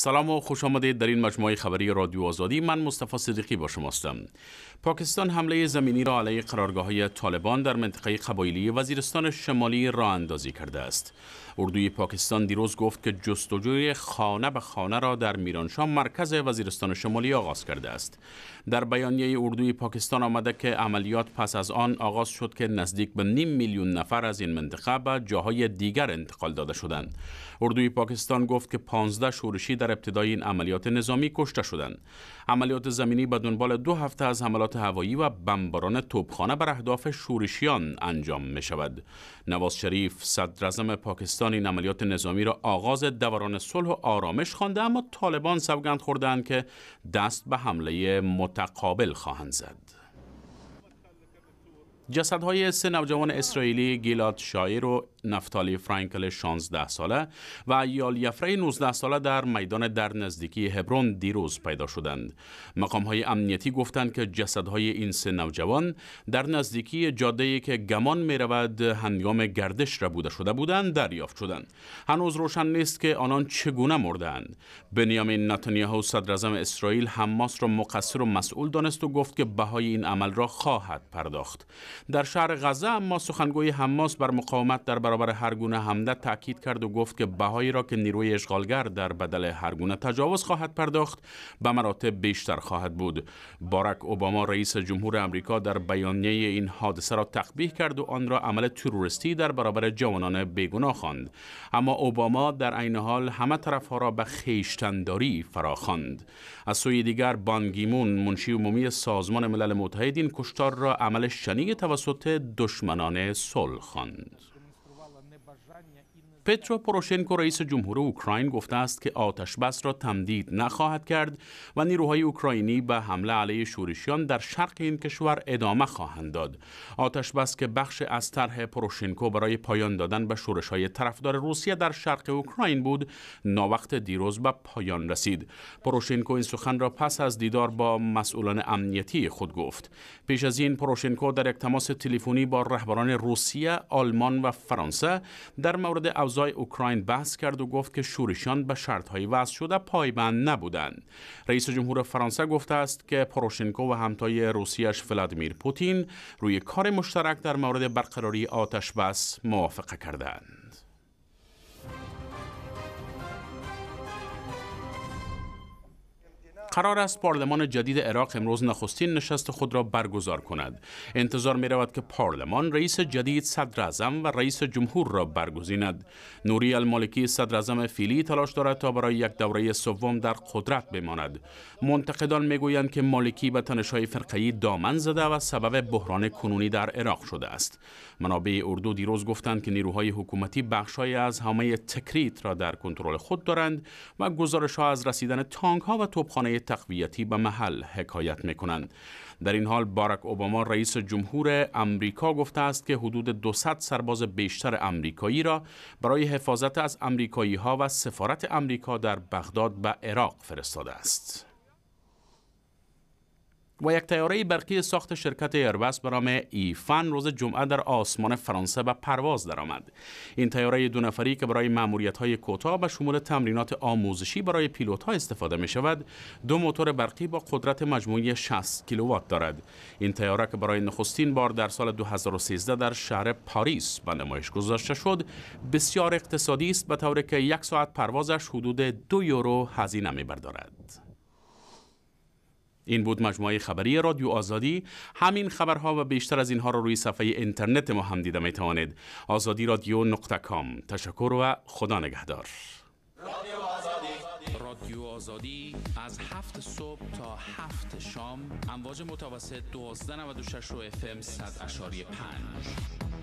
سلام و خوش آمدید در این مجموعه خبری رادیو آزادی من مصطفی صدیقی با هستم پاکستان حمله زمینی را علیه قرارگاه های طالبان در منطقه قبایلی وزیرستان شمالی را اندازی کرده است اردوی پاکستان دیروز گفت که جستجوی خانه به خانه را در میرانشاه مرکز وزیرستان شمالی آغاز کرده است در بیانیه اردوی پاکستان آمده که عملیات پس از آن آغاز شد که نزدیک به نیم میلیون نفر از این منطقه به جاهای دیگر انتقال داده شدند اردوی پاکستان گفت که 15 شورشی در در ابتدای این عملیات نظامی کشته شدند عملیات زمینی به دنبال دو هفته از حملات هوایی و بمباران توپخانه بر اهداف شورشیان انجام می شود نواز شریف صدر پاکستان این عملیات نظامی را آغاز دوران صلح و آرامش خوانده اما طالبان سوگند خوردند که دست به حمله متقابل خواهند زد جسدهای سه نوجوان اسرائیلی گیلاد شایر و نفتالی فرانکل 16 ساله و یال یفره 19 ساله در میدان در نزدیکی هبرون دیروز پیدا شدند. مقام های امنیتی گفتند که جسدهای این سه نوجوان در نزدیکی جاده که گمان می رود هنگام گردش را بوده شده بودند دریافت شدند. هنوز روشن نیست که آنان چگونه مردند. بنیامین نتانیاهو صدر اسرائیل حماس را مقصر و مسئول دانست و گفت که بهای این عمل را خواهد پرداخت. در شهر غزه اما سخنگوی حماس بر مقاومت در برابر هر گونه حمله تاکید کرد و گفت که بهایی را که نیروی اشغالگر در بدل هر گونه تجاوز خواهد پرداخت به مراتب بیشتر خواهد بود بارک اوباما رئیس جمهور آمریکا در بیانیه این حادثه را تقبیح کرد و آن را عمل تروریستی در برابر جوانان بیگناه خواند اما اوباما در عین حال همه طرفها را به خیشتنداری فراخواند از سوی دیگر بانگیمون منشی عمومی سازمان ملل متحد این کشتار را عمل شنیع توسط دشمنان صلح خواند پترو پروشنکو رئیس جمهور اوکراین گفته است که آتش بس را تمدید نخواهد کرد و نیروهای اوکراینی به حمله علیه شورشیان در شرق این کشور ادامه خواهند داد. آتش بس که بخش از طرح پروشنکو برای پایان دادن به شورش های طرفدار روسیه در شرق اوکراین بود، ناوقت دیروز به پایان رسید. پروشنکو این سخن را پس از دیدار با مسئولان امنیتی خود گفت. پیش از این پروشنکو در یک تماس تلفنی با رهبران روسیه، آلمان و فرانسه در مورد اوضاع اوزای اوکراین بحث کرد و گفت که شورشیان به شرطهای وضع شده پایبند نبودند رئیس جمهور فرانسه گفته است که پروشنکو و همتای روسیش ولادیمیر پوتین روی کار مشترک در مورد برقراری آتش بس موافقه کردند قرار است پارلمان جدید عراق امروز نخستین نشست خود را برگزار کند انتظار می رود که پارلمان رئیس جدید صدر اعظم و رئیس جمهور را برگزیند نوری المالکی صدر اعظم فیلی تلاش دارد تا برای یک دوره سوم در قدرت بماند منتقدان میگویند که مالکی به تنش‌های فرقه‌ای دامن زده و سبب بحران کنونی در عراق شده است منابع اردو دیروز گفتند که نیروهای حکومتی بخشهایی از همه تکریت را در کنترل خود دارند و گزارش از رسیدن تانک ها و توپخانه تقویتی به محل حکایت می کنند. در این حال بارک اوباما رئیس جمهور امریکا گفته است که حدود 200 سرباز بیشتر امریکایی را برای حفاظت از امریکایی ها و سفارت امریکا در بغداد و عراق فرستاده است. و یک تیاره برقی ساخت شرکت ایربس به نام ایفن روز جمعه در آسمان فرانسه به پرواز درآمد این تیاره دو نفری که برای های کوتاه و شمول تمرینات آموزشی برای ها استفاده می شود دو موتور برقی با قدرت مجموعی 60 کیلووات دارد این تیاره که برای نخستین بار در سال 2013 در شهر پاریس به نمایش گذاشته شد بسیار اقتصادی است به طوری که یک ساعت پروازش حدود دو یورو هزینه می بردارد. این بود مجموعه خبری رادیو آزادی همین خبرها و بیشتر از اینها را روی صفحه اینترنت ما هم دیده می توانید آزادی رادیو نقطه کام تشکر و خدا نگهدار رادیو آزادی رادیو آزادی از هفت صبح تا هفت شام امواج متوسط 1296 و اف ام 100.5